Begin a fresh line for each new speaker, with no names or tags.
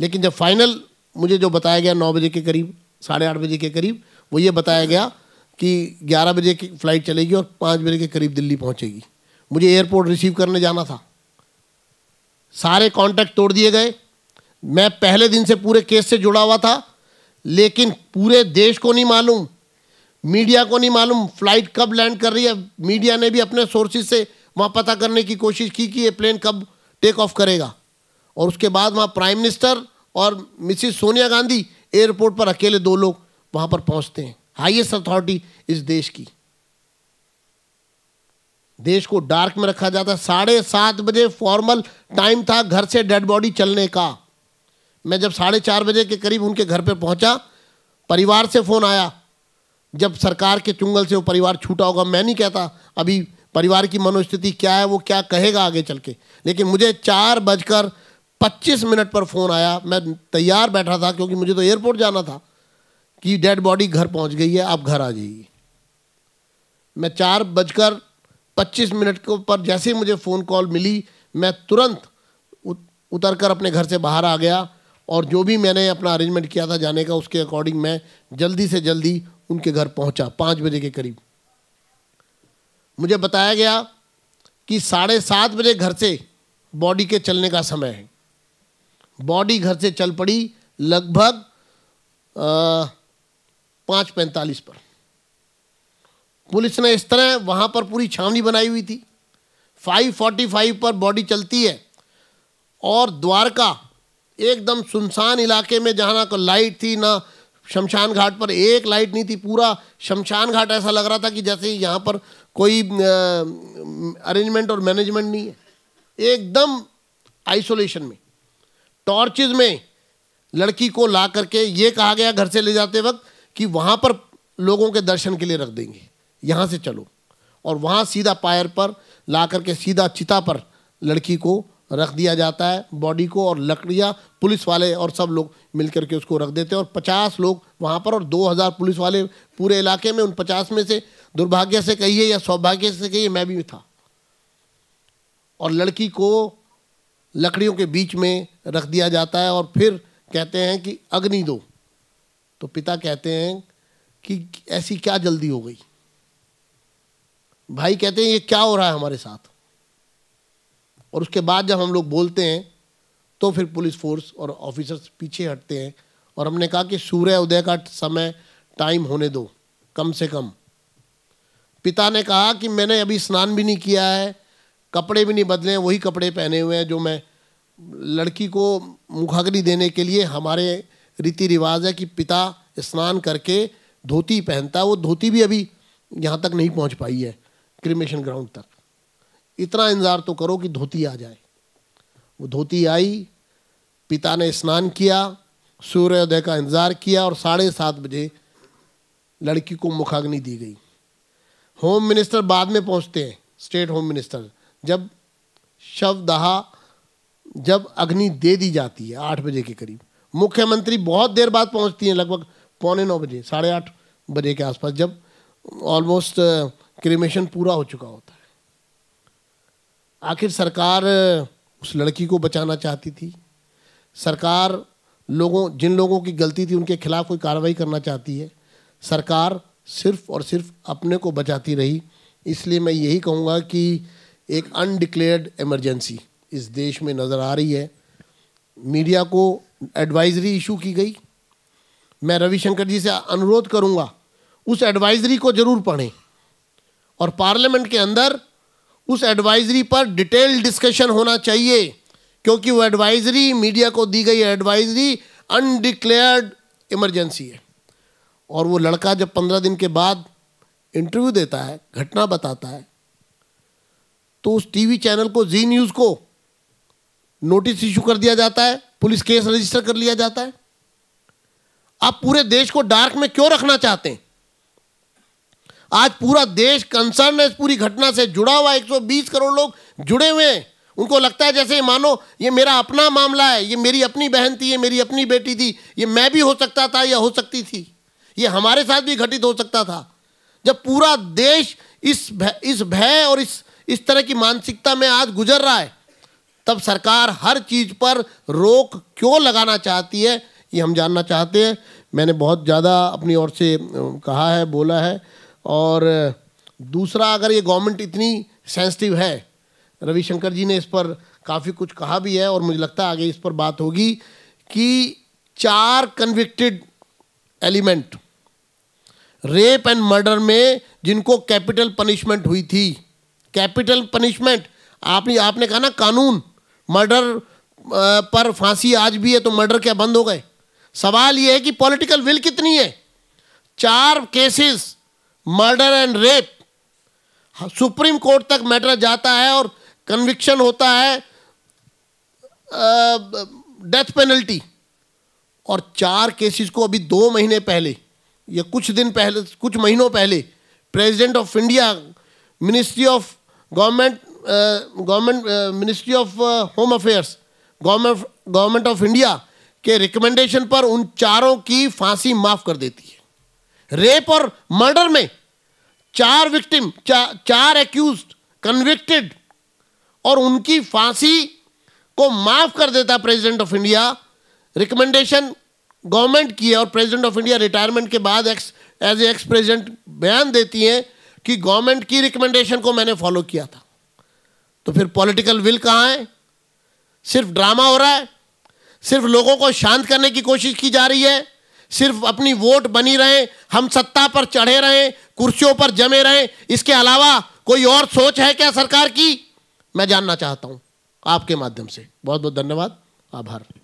लेकिन जब फाइनल मुझे जो बताया गया नौ बजे के करीब साढ़े आठ बजे के करीब वो ये बताया गया कि ग्यारह बजे की फ़्लाइट चलेगी और पाँच बजे के करीब दिल्ली पहुँचेगी मुझे एयरपोर्ट रिसीव करने जाना था सारे कॉन्टैक्ट तोड़ दिए गए मैं पहले दिन से पूरे केस से जुड़ा हुआ था लेकिन पूरे देश को नहीं मालूम मीडिया को नहीं मालूम फ्लाइट कब लैंड कर रही है मीडिया ने भी अपने सोर्सेज से वहाँ पता करने की कोशिश की कि ये प्लेन कब टेक ऑफ करेगा और उसके बाद वहाँ प्राइम मिनिस्टर और मिसिस सोनिया गांधी एयरपोर्ट पर अकेले दो लोग वहाँ पर पहुँचते हैं हाईएस्ट अथॉरिटी इस देश की देश को डार्क में रखा जाता है साढ़े सात बजे फॉर्मल टाइम था घर से डेड बॉडी चलने का मैं जब साढ़े चार बजे के करीब उनके घर पर पहुंचा परिवार से फ़ोन आया जब सरकार के चुंगल से वो परिवार छूटा होगा मैं नहीं कहता अभी परिवार की मनोस्थिति क्या है वो क्या कहेगा आगे चल के लेकिन मुझे चार बजकर 25 मिनट पर फ़ोन आया मैं तैयार बैठा था क्योंकि मुझे तो एयरपोर्ट जाना था कि डेड बॉडी घर पहुंच गई है आप घर आ जाइए मैं चार बजकर पच्चीस मिनट के ऊपर जैसे ही मुझे फ़ोन कॉल मिली मैं तुरंत उतर कर अपने घर से बाहर आ गया और जो भी मैंने अपना अरेंजमेंट किया था जाने का उसके अकॉर्डिंग मैं जल्दी से जल्दी उनके घर पहुंचा पाँच बजे के करीब मुझे बताया गया कि साढ़े सात बजे घर से बॉडी के चलने का समय है बॉडी घर से चल पड़ी लगभग पाँच पैंतालीस पर पुलिस ने इस तरह वहाँ पर पूरी छावनी बनाई हुई थी 545 पर बॉडी चलती है और द्वारका एकदम सुनसान इलाके में जहाँ ना कोई लाइट थी ना शमशान घाट पर एक लाइट नहीं थी पूरा शमशान घाट ऐसा लग रहा था कि जैसे यहाँ पर कोई अरेंजमेंट और मैनेजमेंट नहीं है एकदम आइसोलेशन में टॉर्चेज में लड़की को ला करके ये कहा गया घर से ले जाते वक्त कि वहाँ पर लोगों के दर्शन के लिए रख देंगे यहाँ से चलो और वहाँ सीधा पायर पर ला करके सीधा चिता पर लड़की को रख दिया जाता है बॉडी को और लकड़ियाँ पुलिस वाले और सब लोग मिल करके उसको रख देते हैं और पचास लोग वहाँ पर और दो हज़ार पुलिस वाले पूरे इलाके में उन पचास में से दुर्भाग्य से कहिए या सौभाग्य से कहिए मैं भी था और लड़की को लकड़ियों के बीच में रख दिया जाता है और फिर कहते हैं कि अग्नि दो तो पिता कहते हैं कि ऐसी क्या जल्दी हो गई भाई कहते हैं ये क्या हो रहा है हमारे साथ और उसके बाद जब हम लोग बोलते हैं तो फिर पुलिस फोर्स और ऑफिसर्स पीछे हटते हैं और हमने कहा कि सूर्य उदय का समय टाइम होने दो कम से कम पिता ने कहा कि मैंने अभी स्नान भी नहीं किया है कपड़े भी नहीं बदले हैं वही कपड़े पहने हुए हैं जो मैं लड़की को मुखाग्नि देने के लिए हमारे रीति रिवाज है कि पिता स्नान करके धोती पहनता है वो धोती भी अभी यहाँ तक नहीं पहुँच पाई है क्रिमेशन ग्राउंड तक इतना इंतज़ार तो करो कि धोती आ जाए वो धोती आई पिता ने स्नान किया सूर्योदय का इंतज़ार किया और साढ़े सात बजे लड़की को मुखाग्नि दी गई होम मिनिस्टर बाद में पहुंचते हैं स्टेट होम मिनिस्टर जब शव दहा जब अग्नि दे दी जाती है आठ बजे के करीब मुख्यमंत्री बहुत देर बाद पहुंचती हैं लगभग पौने नौ बजे साढ़े आठ बजे के आसपास जब ऑलमोस्ट क्रिमेशन uh, पूरा हो चुका होता है आखिर सरकार uh, उस लड़की को बचाना चाहती थी सरकार लोगों जिन लोगों की गलती थी उनके खिलाफ कोई कार्रवाई करना चाहती है सरकार सिर्फ और सिर्फ अपने को बचाती रही इसलिए मैं यही कहूँगा कि एक अनडिक्लेयर्ड इमरजेंसी इस देश में नज़र आ रही है मीडिया को एडवाइजरी इशू की गई मैं रविशंकर जी से अनुरोध करूंगा उस एडवाइजरी को ज़रूर पढ़ें और पार्लियामेंट के अंदर उस एडवाइजरी पर डिटेल डिस्कशन होना चाहिए क्योंकि वो एडवाइजरी मीडिया को दी गई एडवाइजरी अनडिक्लेयर्ड इमरजेंसी है और वो लड़का जब पंद्रह दिन के बाद इंटरव्यू देता है घटना बताता है तो उस टीवी चैनल को जी न्यूज़ को नोटिस इश्यू कर दिया जाता है पुलिस केस रजिस्टर कर लिया जाता है आप पूरे देश को डार्क में क्यों रखना चाहते हैं आज पूरा देश कंसर्न है इस पूरी घटना से जुड़ा हुआ 120 करोड़ लोग जुड़े हुए हैं उनको लगता है जैसे मानो ये मेरा अपना मामला है ये मेरी अपनी बहन थी ये मेरी अपनी बेटी थी ये मैं भी हो सकता था या हो सकती थी ये हमारे साथ भी घटित हो सकता था जब पूरा देश इस इस भय और इस इस तरह की मानसिकता में आज गुजर रहा है तब सरकार हर चीज़ पर रोक क्यों लगाना चाहती है ये हम जानना चाहते हैं मैंने बहुत ज़्यादा अपनी ओर से कहा है बोला है और दूसरा अगर ये गवर्नमेंट इतनी सेंसिटिव है रविशंकर जी ने इस पर काफ़ी कुछ कहा भी है और मुझे लगता है आगे इस पर बात होगी कि चार convicted element rape and murder में जिनको कैपिटल पनिशमेंट हुई थी कैपिटल पनिशमेंट आपने आपने कहा ना कानून मर्डर पर फांसी आज भी है तो मर्डर क्या बंद हो गए सवाल ये है कि पॉलिटिकल विल कितनी है चार केसेस मर्डर एंड रेप हाँ, सुप्रीम कोर्ट तक मैटर जाता है और कन्विक्शन होता है डेथ पेनल्टी और चार केसेस को अभी दो महीने पहले या कुछ दिन पहले कुछ महीनों पहले president of India ministry of government government ministry of home affairs government government of India के रिकमेंडेशन पर उन चारों की फांसी माफ कर देती है रेप और मर्डर में चार विक्टिम चा, चार एक्यूज कन्विक्टेड और उनकी फांसी को माफ कर देता president of India recommendation government की है और प्रेसिडेंट ऑफ इंडिया रिटायरमेंट के बाद एक्स एज एक्स प्रेसिडेंट बयान देती हैं कि गवर्नमेंट की रिकमेंडेशन को मैंने फॉलो किया था तो फिर पॉलिटिकल विल कहाँ है सिर्फ ड्रामा हो रहा है सिर्फ लोगों को शांत करने की कोशिश की जा रही है सिर्फ अपनी वोट बनी रहे हम सत्ता पर चढ़े रहें कुर्सियों पर जमे रहें इसके अलावा कोई और सोच है क्या सरकार की मैं जानना चाहता हूं आपके माध्यम से बहुत बहुत धन्यवाद आभार